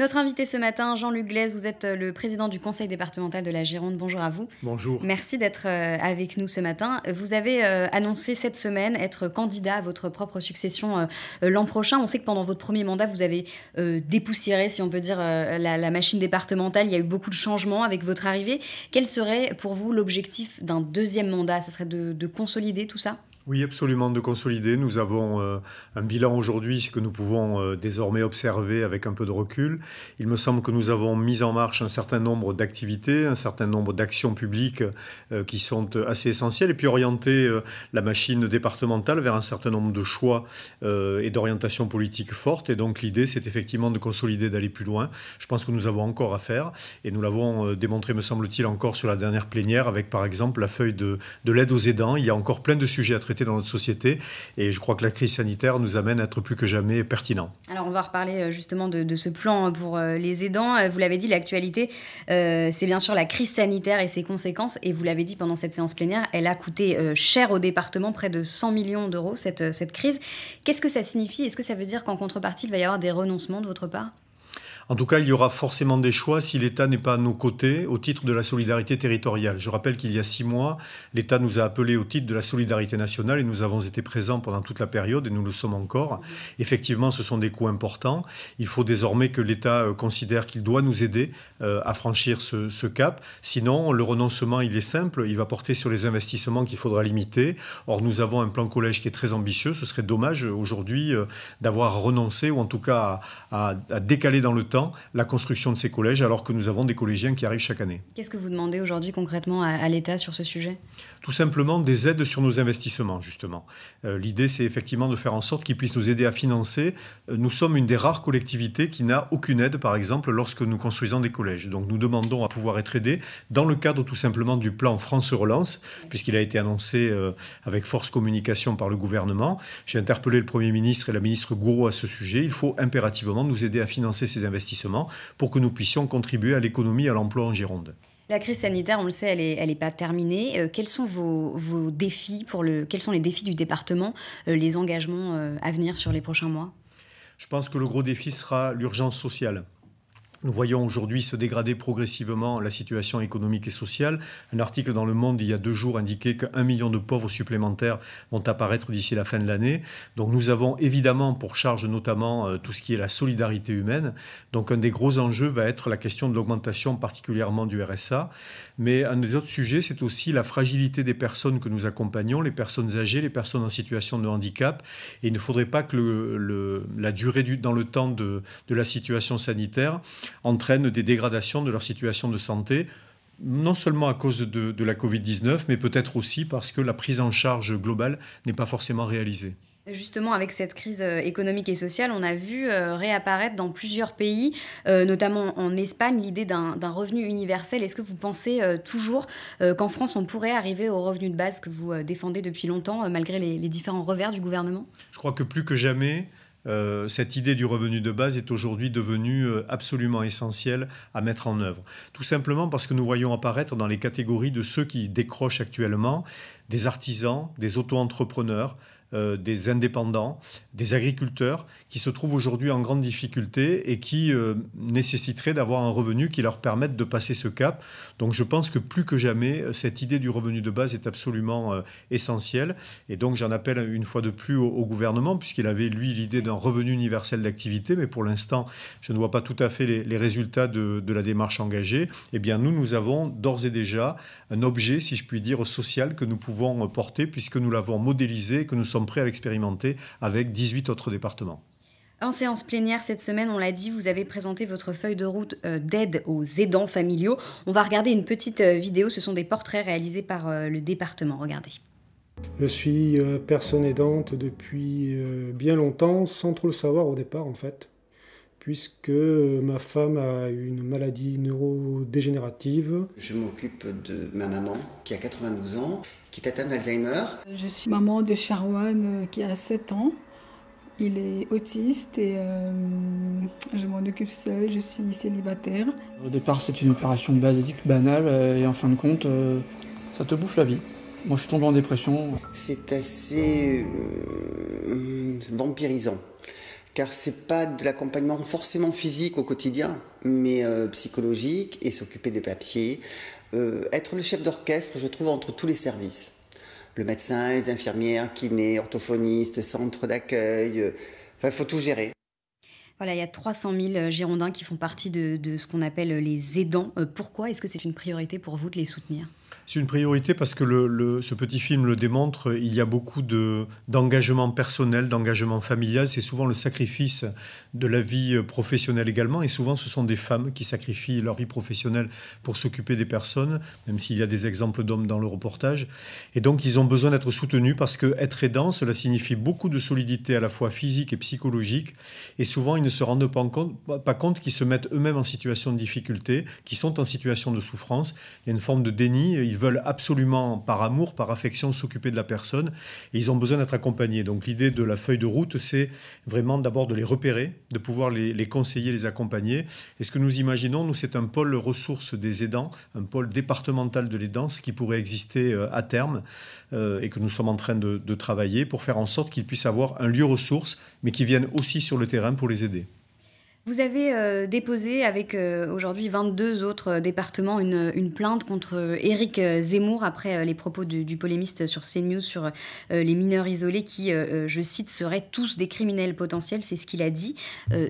Notre invité ce matin, Jean-Luc Glaise, vous êtes euh, le président du conseil départemental de la Gironde. Bonjour à vous. Bonjour. Merci d'être euh, avec nous ce matin. Vous avez euh, annoncé cette semaine être candidat à votre propre succession l'an prochain. On sait que pendant votre premier mandat, vous avez dépoussiéré, si on peut dire, la, machine départementale. Il y a eu beaucoup de changements avec votre arrivée. Quel serait pour vous l'objectif d'un deuxième mandat Ce serait de consolider tout ça oui, absolument, de consolider. Nous avons euh, un bilan aujourd'hui ce que nous pouvons euh, désormais observer avec un peu de recul. Il me semble que nous avons mis en marche un certain nombre d'activités, un certain nombre d'actions publiques euh, qui sont assez essentielles et puis orienter la machine départementale vers un certain nombre de choix et d'orientations politiques fortes. Et donc l'idée, c'est effectivement de consolider, d'aller plus loin. Je pense que nous avons encore à faire et nous l'avons démontré, me semble-t-il, encore sur la dernière plénière avec, par exemple, la feuille de, de l'aide aux aidants. Il y a encore plein de sujets à traiter dans notre société. Et je crois que la crise sanitaire nous amène à être plus que jamais pertinents. Alors on va reparler euh, justement de, ce plan hein, pour euh, les aidants. Euh, vous l'avez dit, l'actualité, c'est bien sûr la crise sanitaire et ses conséquences. Et vous l'avez dit pendant cette séance plénière, elle a coûté cher au département, près de 100 millions d'euros, cette, cette crise. Qu'est-ce que ça signifie Est-ce que ça veut dire qu'en contrepartie, il va y avoir des renoncements de votre part en tout cas, il y aura forcément des choix si l'État n'est pas à nos côtés au titre de la solidarité territoriale. Je rappelle qu'il y a six mois, l'État nous a appelés au titre de la solidarité nationale et nous avons été présents pendant toute la période et nous le sommes encore. Effectivement, ce sont des coûts importants. Il faut désormais que l'État euh, considère qu'il doit nous aider euh, à franchir ce, cap. Sinon, le renoncement, il est simple. Il va porter sur les investissements qu'il faudra limiter. Or, nous avons un plan collège qui est très ambitieux. Ce serait dommage euh, aujourd'hui d'avoir renoncé ou en tout cas à décaler dans le temps la construction de ces collèges alors que nous avons des collégiens qui arrivent chaque année. Qu'est-ce que vous demandez aujourd'hui concrètement à, l'État sur ce sujet Tout simplement des aides sur nos investissements, justement. Euh, l'idée, c'est effectivement de faire en sorte qu'ils puissent nous aider à financer. Euh, nous sommes une des rares collectivités qui n'a aucune aide, par exemple, lorsque nous construisons des collèges. Donc nous demandons à pouvoir être aidés dans le cadre tout simplement du plan France Relance, puisqu'il a été annoncé euh, avec force communication par le gouvernement. J'ai interpellé le Premier ministre et la ministre Gouraud à ce sujet. Il faut impérativement nous aider à financer ces investissements pour que nous puissions contribuer à l'économie et à l'emploi en Gironde. La crise sanitaire, on le sait, elle n'est elle pas terminée. Euh, quels sont vos, défis pour le, Quels sont les défis du département, euh, les engagements euh, à venir sur les prochains mois Je pense que le gros défi sera l'urgence sociale. Nous voyons aujourd'hui se dégrader progressivement la situation économique et sociale. Un article dans Le Monde il y a deux jours indiquait qu'un million de pauvres supplémentaires vont apparaître d'ici la fin de l'année. Donc nous avons évidemment pour charge notamment euh, tout ce qui est la solidarité humaine. Donc un des gros enjeux va être la question de l'augmentation particulièrement du RSA. Mais un des autres sujets, c'est aussi la fragilité des personnes que nous accompagnons, les personnes âgées, les personnes en situation de handicap. Et il ne faudrait pas que la durée dans le temps de, de la situation sanitaire entraînent des dégradations de leur situation de santé, non seulement à cause de, la Covid-19, mais peut-être aussi parce que la prise en charge globale n'est pas forcément réalisée. Justement, avec cette crise euh, économique et sociale, on a vu euh, réapparaître dans plusieurs pays, euh, notamment en Espagne, l'idée d'un revenu universel. Est-ce que vous pensez toujours qu'en France, on pourrait arriver au revenu de base que vous défendez depuis longtemps, malgré les différents revers du gouvernement Je crois que plus que jamais, euh, cette idée du revenu de base est aujourd'hui devenue euh, absolument essentielle à mettre en œuvre. Tout simplement parce que nous voyons apparaître dans les catégories de ceux qui décrochent actuellement des artisans, des auto-entrepreneurs, euh, des indépendants, des agriculteurs qui se trouvent aujourd'hui en grande difficulté et qui euh, nécessiteraient d'avoir un revenu qui leur permette de passer ce cap. Donc je pense que plus que jamais, euh, cette idée du revenu de base est absolument essentielle. Et donc j'en appelle une fois de plus au, gouvernement, puisqu'il avait, lui, l'idée d'un revenu universel d'activité, mais pour l'instant, je ne vois pas tout à fait les, résultats de, de, la démarche engagée. Eh bien, nous, nous avons d'ores et déjà un objet, si je puis dire, social que nous pouvons porter, puisque nous l'avons modélisé, que nous sommes prêts à l'expérimenter avec 18 autres départements. En séance plénière cette semaine, on l'a dit, vous avez présenté votre feuille de route euh, d'aide aux aidants familiaux. On va regarder une petite euh, vidéo, ce sont des portraits réalisés par euh, le département. Regardez. Je suis personne aidante depuis bien longtemps, sans trop le savoir au départ en fait puisque ma femme a une maladie neurodégénérative. Je m'occupe de ma maman qui a 92 ans, qui est d'Alzheimer. Je suis maman de Charwan euh, qui a 7 ans. Il est autiste et euh, je m'en occupe seule, je suis célibataire. Au départ, c'est une opération basique, banale, euh, et en fin de compte, ça te bouffe la vie. Moi, je suis tombé en dépression. C'est assez vampirisant car c'est pas de l'accompagnement forcément physique au quotidien, mais euh, psychologique et s'occuper des papiers. Euh, être le chef d'orchestre, je trouve, entre tous les services. Le médecin, les infirmières, kinés, orthophonistes, centre d'accueil, euh, enfin, il faut tout gérer. Voilà, il y a 300 000 Girondins qui font partie de ce qu'on appelle les aidants. pourquoi est-ce que c'est une priorité pour vous de les soutenir c'est une priorité parce que le, ce petit film le démontre, il y a beaucoup d'engagement personnel, d'engagement familial, c'est souvent le sacrifice de la vie euh, professionnelle également, et souvent ce sont des femmes qui sacrifient leur vie professionnelle pour s'occuper des personnes, même s'il y a des exemples d'hommes dans le reportage, et donc ils ont besoin d'être soutenus parce que être aidant, cela signifie beaucoup de solidité à la fois physique et psychologique, et souvent ils ne se rendent pas compte, pas compte qu'ils se mettent eux-mêmes en situation de difficulté, qu'ils sont en situation de souffrance, il y a une forme de déni ils veulent absolument, par amour, par affection, s'occuper de la personne, et ils ont besoin d'être accompagnés. Donc l'idée de la feuille de route, c'est vraiment d'abord de les repérer, de pouvoir les, conseiller, les accompagner. Et ce que nous imaginons, nous, c'est un pôle ressources des aidants, un pôle départemental de l'aidance qui pourrait exister euh, à terme euh, et que nous sommes en train de, travailler pour faire en sorte qu'ils puissent avoir un lieu ressource, mais qui viennent aussi sur le terrain pour les aider. Vous avez euh, déposé avec euh, aujourd'hui 22 autres euh, départements une, plainte contre Éric Zemmour après les propos du, polémiste sur CNews sur les mineurs isolés qui, je cite, seraient tous des criminels potentiels. C'est ce qu'il a dit.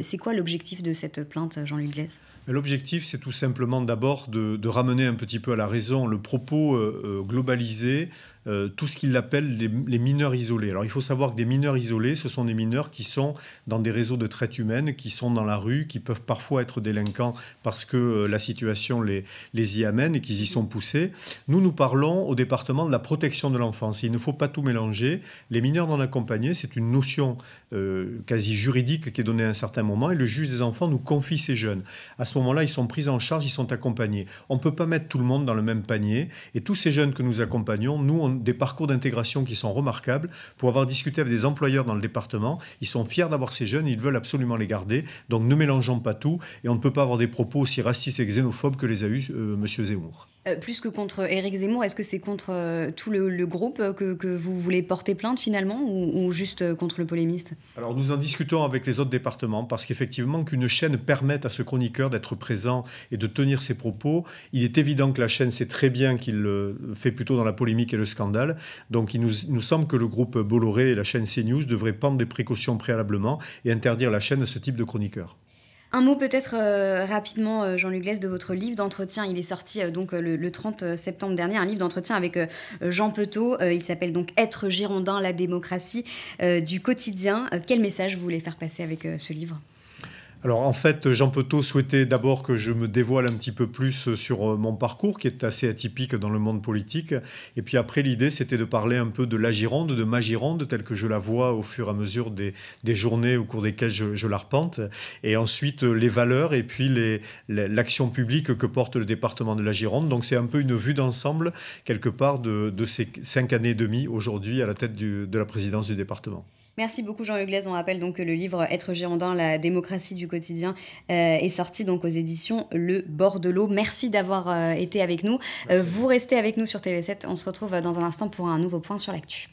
c'est quoi l'objectif de cette plainte, Jean-Luc Glaise L'objectif, c'est tout simplement d'abord de, ramener un petit peu à la raison le propos globalisé euh, tout ce qu'il appelle les, mineurs isolés. Alors il faut savoir que des mineurs isolés, ce sont des mineurs qui sont dans des réseaux de traite humaine, qui sont dans la rue, qui peuvent parfois être délinquants parce que euh, la situation les, les y amène et qu'ils y sont poussés. Nous, nous parlons au département de la protection de l'enfance. Il ne faut pas tout mélanger. Les mineurs non accompagnés, c'est une notion euh, quasi juridique qui est donnée à un certain moment et le juge des enfants nous confie ces jeunes. À ce moment-là, ils sont pris en charge, ils sont accompagnés. On ne peut pas mettre tout le monde dans le même panier et tous ces jeunes que nous accompagnons, nous, on des parcours d'intégration qui sont remarquables. Pour avoir discuté avec des employeurs dans le département, ils sont fiers d'avoir ces jeunes, ils veulent absolument les garder. Donc ne mélangeons pas tout et on ne peut pas avoir des propos aussi racistes et xénophobes que les a eus Monsieur M. Zemmour. Euh, plus que contre Éric Zemmour, est-ce que c'est contre euh, tout le, groupe euh, que, vous voulez porter plainte finalement ou, juste contre le polémiste Alors nous en discutons avec les autres départements parce qu'effectivement qu'une chaîne permette à ce chroniqueur d'être présent et de tenir ses propos, il est évident que la chaîne sait très bien qu'il le fait plutôt dans la polémique et le scandale. Donc il nous, nous semble que le groupe Bolloré et la chaîne CNews devraient prendre des précautions préalablement et interdire la chaîne à ce type de chroniqueur. Un mot peut-être euh, rapidement, euh, Jean-Luc Glaise, de votre livre d'entretien. Il est sorti euh, donc le, 30 septembre dernier, un livre d'entretien avec Jean Petot. il s'appelle donc Être Girondin, la démocratie du quotidien. quel message vous voulez faire passer avec ce livre alors en fait, Jean Petot souhaitait d'abord que je me dévoile un petit peu plus sur euh, mon parcours, qui est assez atypique dans le monde politique. Et puis après, l'idée, c'était de parler un peu de la Gironde, de ma Gironde, telle que je la vois au fur et à mesure des, journées au cours desquelles je, la l'arpente. Et ensuite, les valeurs et puis l'action publique que porte le département de la Gironde. Donc c'est un peu une vue d'ensemble, quelque part, de, ces cinq années et demie aujourd'hui à la tête de la présidence du département. Merci beaucoup Jean Huglaise. On rappelle donc que le livre Être Girondin, la démocratie du quotidien euh, est sorti donc aux éditions Le Bordelot. Merci d'avoir euh, été avec nous. Euh, vous restez avec nous sur TV7. On se retrouve dans un instant pour un nouveau point sur l'actu.